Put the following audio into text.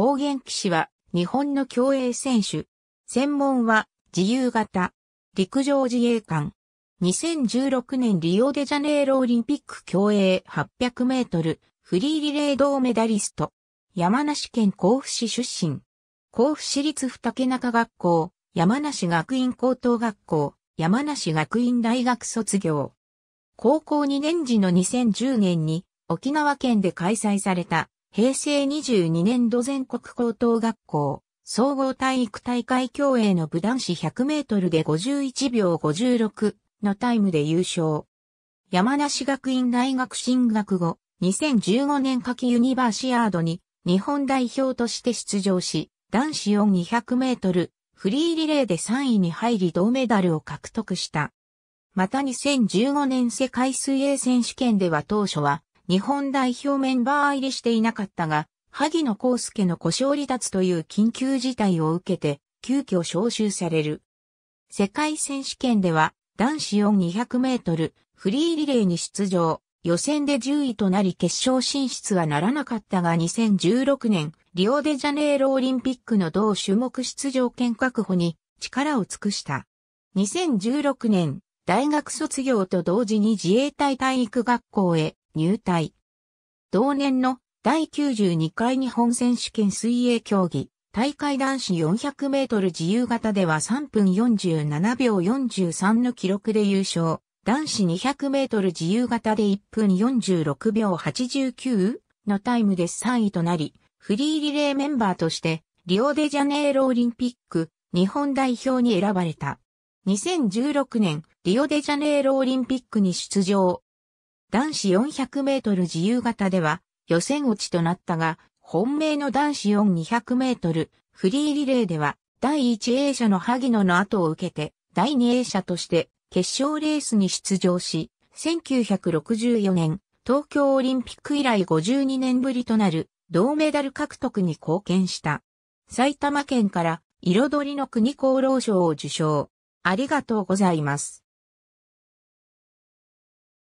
高原騎士は日本の競泳選手。専門は自由形、陸上自衛官。2016年リオデジャネイロオリンピック競泳800メートルフリーリレー銅メダリスト。山梨県甲府市出身。甲府市立二竹中学校、山梨学院高等学校、山梨学院大学卒業。高校2年時の2010年に沖縄県で開催された平成22年度全国高等学校、総合体育大会競泳の部男子100メートルで51秒56のタイムで優勝。山梨学院大学進学後、2015年夏季ユニバーシアードに日本代表として出場し、男子4200メートル、フリーリレーで3位に入り銅メダルを獲得した。また2015年世界水泳選手権では当初は日本代表メンバー入りしていなかったが、萩野公介の故障離脱という緊急事態を受けて、急遽招集される。世界選手権では、男子4200メートル、フリーリレーに出場。予選で10位となり決勝進出はならなかったが2016年、リオデジャネイロオリンピックの同種目出場権確保に力を尽くした。2016年、大学卒業と同時に自衛隊体育学校へ入隊。同年の第92回日本選手権水泳競技、大会男子400メートル自由形では3分47秒43の記録で優勝。男子200メートル自由形で1分46秒89のタイムで3位となり、フリーリレーメンバーとして、リオデジャネイロオリンピック日本代表に選ばれた。2016年、リオデジャネイロオリンピックに出場、男子400メートル自由形では予選落ちとなったが、本命の男子4200メートルフリーリレーでは第1泳者の萩野の後を受けて第2泳者として決勝レースに出場し、1964年東京オリンピック以来52年ぶりとなる銅メダル獲得に貢献した。埼玉県から彩りの国功労賞を受賞。ありがとうございます。